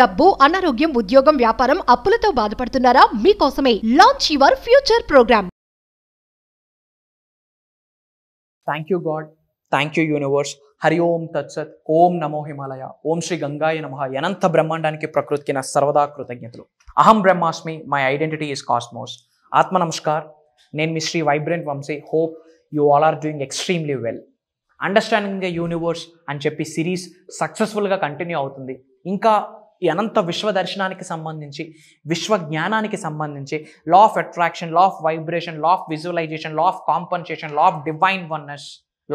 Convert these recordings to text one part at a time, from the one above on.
డబ్బు అనారోగ్యం ఉద్యోగం వ్యాపారం అప్పులతో బాధపడుతున్నారా మీకోసమే launch your future program thank you god thank you universe Hari Om తత్సత్ ఓం నమో హిమాలయ ఓం శ్రీ గంగాయ నమ అనంత బ్రహ్మాండానికి ప్రకృతికి నా సర్వదా కృతజ్ఞతలు అహం బ్రహ్మాస్మి మై ఐడెంటిటీ ఇస్ కాస్మోస్ ఆత్మ నమస్కార్ నేను మీ Shri vibrant Vamshi hope you all are doing extremely well understanding the universe అని చెప్పి సిరీస్ సక్సెస్ఫుల్గా కంటిన్యూ అవుతుంది ఇంకా ఈ అనంత విశ్వ దర్శనానికి సంబంధించి విశ్వ జ్ఞానానికి సంబంధించి law of attraction law of vibration law of visualisation law of compensation law of divine oneness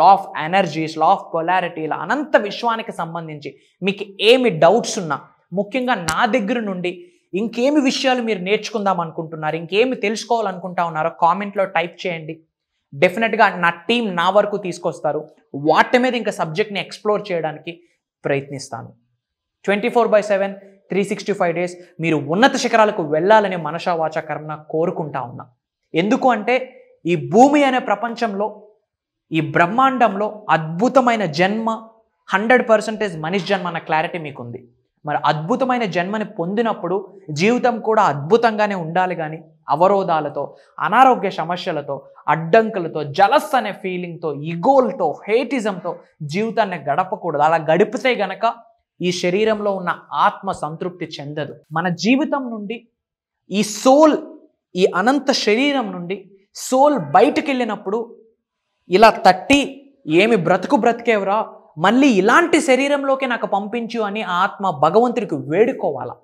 law of energies law of polarity ఇలా అనంత విశ్వానికి సంబంధించి మీకు ఏమి డౌట్స్ ఉన్నా ముఖ్యంగా నా దగ్గర నుండి ఇంకేమి విషయాలు మీరు నేర్చుకుందాం అనుకుంటున్నారు ఇంకేమి తెలుసుకోవాలనుకుంటా ఉన్నారో కామెంట్లో టైప్ చేయండి డెఫినెట్గా నా టీం నా వరకు తీసుకొస్తారు వాటి మీద ఇంకా సబ్జెక్ట్ని ఎక్స్ప్లోర్ చేయడానికి ప్రయత్నిస్తాను twenty four by seven three sixty five days మీరు ఉన్నత శిఖరాలకు వెళ్ళాలని మనషా వాచ కర్మ కోరుకుంటా ఉన్నా ఎందుకు అంటే ఈ భూమి అనే ప్రపంచంలో ఈ బ్రహ్మాండంలో అద్భుతమైన జన్మ హండ్రెడ్ పర్సెంటేజ్ మనిషి జన్మ అన్న క్లారిటీ మీకుంది మరి అద్భుతమైన జన్మని పొందినప్పుడు జీవితం కూడా అద్భుతంగానే ఉండాలి కానీ అవరోధాలతో అనారోగ్య సమస్యలతో అడ్డంకులతో జలస్ అనే ఫీలింగ్తో ఇగోల్తో హేటిజంతో జీవితాన్ని గడపకూడదు అలా గడిపితే గనక ఈ శరీరంలో ఉన్న ఆత్మ సంతృప్తి చెందదు మన జీవితం నుండి ఈ సోల్ ఈ అనంత శరీరం నుండి సోల్ బయటకెళ్ళినప్పుడు వెళ్ళినప్పుడు ఇలా తట్టి ఏమి బ్రతుకు బ్రతికేవరా మళ్ళీ ఇలాంటి శరీరంలోకి నాకు పంపించు అని ఆత్మ భగవంతుడికి వేడుకోవాలా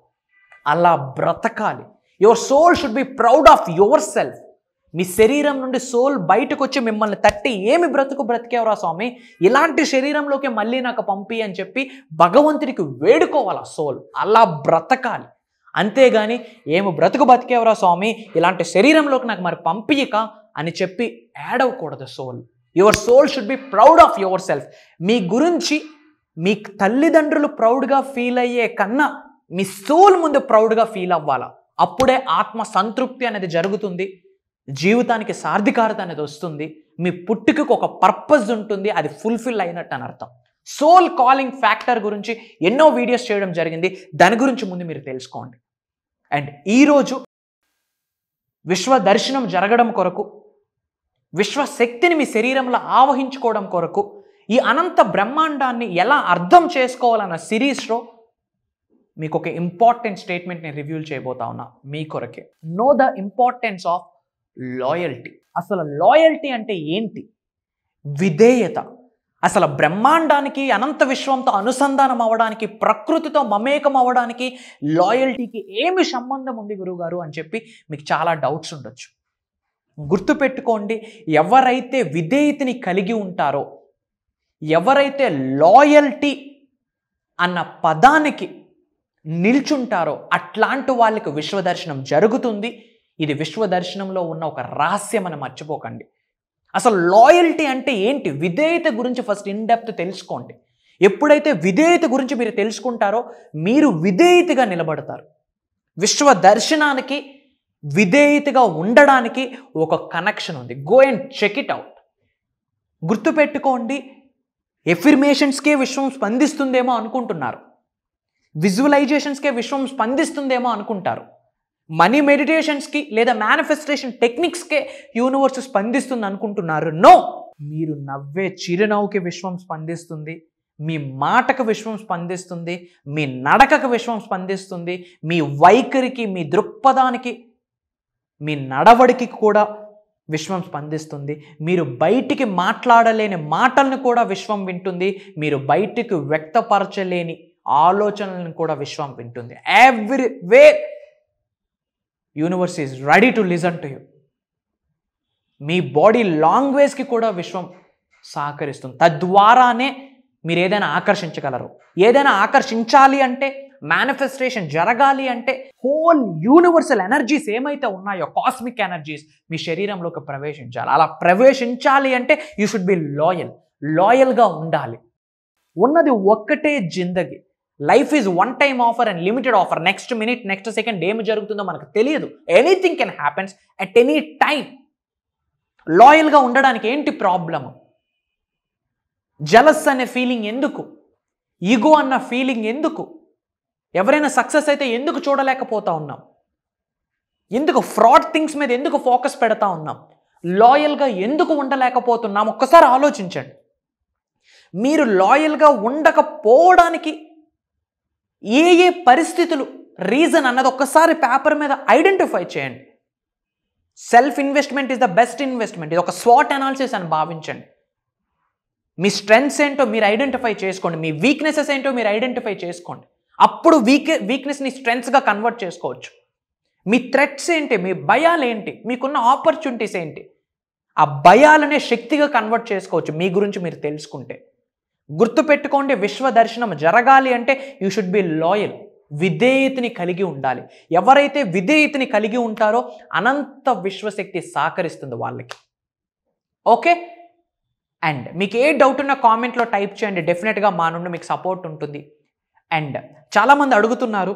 అలా బ్రతకాలి your soul should be proud of your self మీ శరీరం నుండి సోల్ బయటకు వచ్చి మిమ్మల్ని తట్టి ఏమి బ్రతుకు బ్రతికేవరా స్వామి ఇలాంటి శరీరంలోకి మళ్ళీ నాకు పంపి అని చెప్పి భగవంతుడికి వేడుకోవాలా సోల్ అలా బ్రతకాలి అంతేగాని ఏమి బ్రతుకు బతికేవరా స్వామి ఇలాంటి శరీరంలోకి నాకు మరి పంపియక అని చెప్పి యాడ్ అవ్వకూడదు soul your soul should be proud of your self మీ గురించి మీ తల్లిదండ్రులు ప్రౌడ్గా ఫీల్ అయ్యే కన్నా మీ సోల్ ముందు ప్రౌడ్గా ఫీల్ అవ్వాలా అప్పుడే ఆత్మ సంతృప్తి అనేది జరుగుతుంది జీవితానికి సార్థికారత అనేది వస్తుంది మీ పుట్టుకకు ఒక పర్పస్ ఉంటుంది అది ఫుల్ఫిల్ అయినట్టు అని అర్థం సోల్ కాలింగ్ ఫ్యాక్టర్ గురించి ఎన్నో వీడియోస్ చేయడం జరిగింది దాని గురించి ముందు మీరు తెలుసుకోండి అండ్ ఈరోజు విశ్వ దర్శనం జరగడం కొరకు విశ్వశక్తిని మీ శరీరంలో ఆవహించుకోవడం కొరకు ఈ అనంత బ్రహ్మాండాన్ని ఎలా అర్థం చేసుకోవాలన్న సిరీస్లో మీకు ఒక ఇంపార్టెంట్ స్టేట్మెంట్ నేను రివ్యూల్ చేయబోతా ఉన్నా మీ కొరకే know the importance of loyalty అసలు లాయల్టీ అంటే ఏంటి విధేయత అసలు బ్రహ్మాండానికి అనంత విశ్వంతో అనుసంధానం అవ్వడానికి ప్రకృతితో మమేకం అవ్వడానికి లాయల్టీకి ఏమి సంబంధం ఉంది గురువుగారు అని చెప్పి మీకు చాలా డౌట్స్ ఉండొచ్చు గుర్తుపెట్టుకోండి ఎవరైతే విధేయతని కలిగి ఉంటారో ఎవరైతే లాయల్టీ అన్న పదానికి నిల్చుంటారో అట్లాంటి వాళ్ళకి విశ్వదర్శనం జరుగుతుంది ఇది విశ్వ దర్శనంలో ఉన్న ఒక రహస్యం అని మర్చిపోకండి అసలు లాయల్టీ అంటే ఏంటి విధేయత గురించి ఫస్ట్ ఇన్ డెప్త్ తెలుసుకోండి ఎప్పుడైతే విధేయత గురించి మీరు తెలుసుకుంటారో మీరు విధేయతగా నిలబడతారు విశ్వ దర్శనానికి విధేయతగా ఉండడానికి ఒక కనెక్షన్ ఉంది go and check it out గుర్తుపెట్టుకోండి ఎఫిర్మేషన్స్కే విశ్వం స్పందిస్తుందేమో అనుకుంటున్నారు విజువలైజేషన్స్కే విశ్వం స్పందిస్తుందేమో అనుకుంటారు మనీ మెడిటేషన్స్కి లేదా మేనిఫెస్టేషన్ టెక్నిక్స్కే యూనివర్స్ స్పందిస్తుంది అనుకుంటున్నారు నో మీరు నవ్వే చిరునవ్వుకి విశ్వం స్పందిస్తుంది మీ మాటకు విశ్వం స్పందిస్తుంది మీ నడకకు విశ్వం స్పందిస్తుంది మీ వైఖరికి మీ దృక్పథానికి మీ నడవడికి కూడా విశ్వం స్పందిస్తుంది మీరు బయటికి మాట్లాడలేని మాటలను కూడా విశ్వం వింటుంది మీరు బయటికి వ్యక్తపరచలేని ఆలోచనలను కూడా విశ్వం వింటుంది every way universe is ready to listen to you మీ బాడీ లాంగ్వేజ్కి కూడా విశ్వం సహకరిస్తుంది తద్వారానే మీరు ఏదైనా ఆకర్షించగలరు ఏదైనా ఆకర్షించాలి అంటే మేనిఫెస్టేషన్ జరగాలి అంటే హోల్ యూనివర్సల్ ఎనర్జీస్ ఏమైతే ఉన్నాయో కాస్మిక్ ఎనర్జీస్ మీ శరీరంలోకి ప్రవేశించాలి అలా ప్రవేశించాలి అంటే యూ షుడ్ బి లాయల్ లాయల్గా ఉండాలి ఉన్నది ఒక్కటే జిందగీ life is one time offer and limited offer next minute next second ఏమి జరుగుతుందో మనకు తెలియదు anything can happens at any time లాయల్గా ఉండడానికి ఏంటి ప్రాబ్లము జలస్ అనే ఫీలింగ్ ఎందుకు ఈగో అన్న ఫీలింగ్ ఎందుకు ఎవరైనా సక్సెస్ అయితే ఎందుకు చూడలేకపోతా ఉన్నాం ఎందుకు ఫ్రాడ్ థింగ్స్ మీద ఎందుకు ఫోకస్ పెడతా ఉన్నాం లాయల్గా ఎందుకు ఉండలేకపోతున్నాం ఒక్కసారి ఆలోచించండి మీరు లాయల్గా ఉండకపోవడానికి ఏ ఏ పరిస్థితులు రీజన్ అన్నది ఒక్కసారి పేపర్ మీద ఐడెంటిఫై చేయండి self investment is the best investment ఇది ఒక స్వాట్ అనాలిసిస్ అని భావించండి మీ స్ట్రెంగ్స్ ఏంటో మీరు ఐడెంటిఫై చేసుకోండి మీ వీక్నెసెస్ ఏంటో మీరు ఐడెంటిఫై చేసుకోండి అప్పుడు వీక్ వీక్నెస్ని స్ట్రెంగ్స్గా కన్వర్ట్ చేసుకోవచ్చు మీ థ్రెట్స్ ఏంటి మీ భయాలు ఏంటి మీకున్న ఆపర్చునిటీస్ ఏంటి ఆ భయాలనే శక్తిగా కన్వర్ట్ చేసుకోవచ్చు మీ గురించి మీరు తెలుసుకుంటే గుర్తుపెట్టుకోండి విశ్వ దర్శనం జరగాలి అంటే యూ షుడ్ బి లాయల్ విధేయతని కలిగి ఉండాలి ఎవరైతే విధేయతని కలిగి ఉంటారో అనంత విశ్వశక్తి సహకరిస్తుంది వాళ్ళకి ఓకే అండ్ మీకు ఏ డౌట్ ఉన్న కామెంట్లో టైప్ చేయండి డెఫినెట్గా మా నుండి మీకు సపోర్ట్ ఉంటుంది అండ్ చాలామంది అడుగుతున్నారు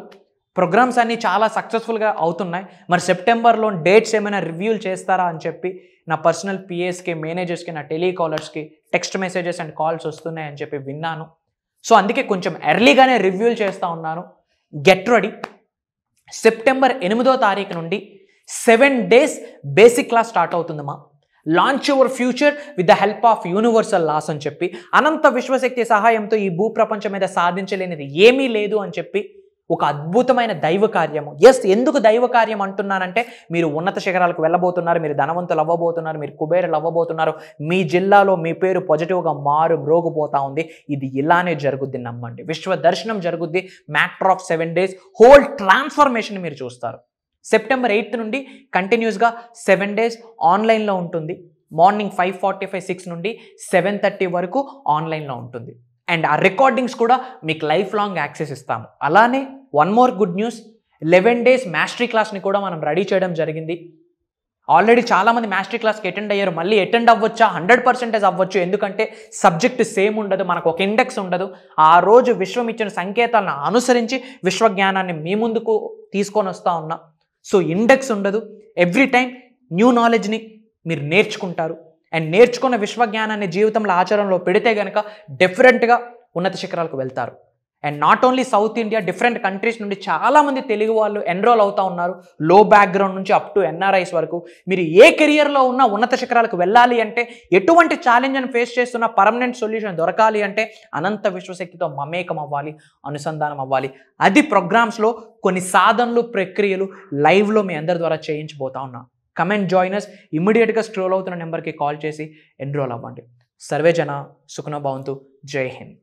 ప్రోగ్రామ్స్ అన్నీ చాలా సక్సెస్ఫుల్గా అవుతున్నాయి మరి సెప్టెంబర్లో డేట్స్ ఏమైనా రివ్యూలు చేస్తారా అని చెప్పి నా పర్సనల్ పిఎస్కి మేనేజర్స్కి నా టెలికాలర్స్కి టెక్స్ట్ మెసేజెస్ అండ్ కాల్స్ వస్తున్నాయని చెప్పి విన్నాను సో అందుకే కొంచెం ఎర్లీగానే రివ్యూలు చేస్తూ ఉన్నాను గెట్ రెడీ సెప్టెంబర్ ఎనిమిదో తారీఖు నుండి seven days basic class start అవుతుందమ్మా launch your future with the help of universal laws అని చెప్పి అనంత విశ్వశక్తి సహాయంతో ఈ భూప్రపంచం మీద సాధించలేనిది ఏమీ లేదు అని చెప్పి ఒక అద్భుతమైన దైవ కార్యము ఎస్ ఎందుకు దైవ కార్యం అంటున్నానంటే మీరు ఉన్నత శిఖరాలకు వెళ్ళబోతున్నారు మీరు ధనవంతులు అవ్వబోతున్నారు మీరు కుబేరులు అవ్వబోతున్నారు మీ జిల్లాలో మీ పేరు పాజిటివ్గా మారు మ్రోగిపోతూ ఉంది ఇది ఇలానే జరుగుద్ది నమ్మండి విశ్వ దర్శనం జరుగుద్ది matter of seven days whole transformation మీరు చూస్తారు సెప్టెంబర్ ఎయిత్ నుండి కంటిన్యూస్గా సెవెన్ డేస్ ఆన్లైన్లో ఉంటుంది morning five forty five six నుండి సెవెన్ థర్టీ వరకు ఆన్లైన్లో ఉంటుంది అండ్ ఆ రికార్డింగ్స్ కూడా మీకు లైఫ్ లాంగ్ యాక్సెస్ ఇస్తాము అలానే one more good news eleven days mastery క్లాస్ని కూడా మనం రెడీ చేయడం జరిగింది ఆల్రెడీ చాలామంది మ్యాస్టరీ క్లాస్కి అటెండ్ అయ్యారు మళ్ళీ అటెండ్ అవ్వచ్చా హండ్రెడ్ పర్సెంటేజ్ అవ్వచ్చు ఎందుకంటే సబ్జెక్ట్ సేమ్ ఉండదు మనకు ఒక ఇండెక్స్ ఉండదు ఆ రోజు విశ్వం ఇచ్చిన సంకేతాలను అనుసరించి విశ్వజ్ఞానాన్ని మీ ముందుకు తీసుకొని వస్తూ ఉన్నాం సో ఇండెక్స్ ఉండదు ఎవ్రీ టైం న్యూ నాలెడ్జ్ని మీరు నేర్చుకుంటారు అండ్ నేర్చుకున్న విశ్వజ్ఞానాన్ని జీవితంలో ఆచరణలో పెడితే కనుక డిఫరెంట్గా ఉన్నత శిఖరాలకు వెళ్తారు and not only South India different countries నుండి చాలామంది తెలుగు వాళ్ళు ఎన్రోల్ అవుతా ఉన్నారు లో బ్యాక్గ్రౌండ్ నుంచి అప్ టు ఎన్ఆర్ఐస్ వరకు మీరు ఏ కెరియర్లో ఉన్న ఉన్నత శిఖరాలకు వెళ్ళాలి అంటే ఎటువంటి ఛాలెంజ్ని ఫేస్ చేస్తున్న పర్మనెంట్ సొల్యూషన్ దొరకాలి అంటే అనంత విశ్వశక్తితో మమేకం అవ్వాలి అనుసంధానం అవ్వాలి అది ప్రోగ్రామ్స్లో కొన్ని సాధనలు ప్రక్రియలు లైవ్లో మీ అందరి ద్వారా చేయించబోతా ఉన్నాను కమెంట్ జాయినర్స్ ఇమ్మీడియట్గా స్ట్రోల్ అవుతున్న నెంబర్కి కాల్ చేసి ఎన్రోల్ అవ్వండి సర్వేజన భవంతు జై హింద్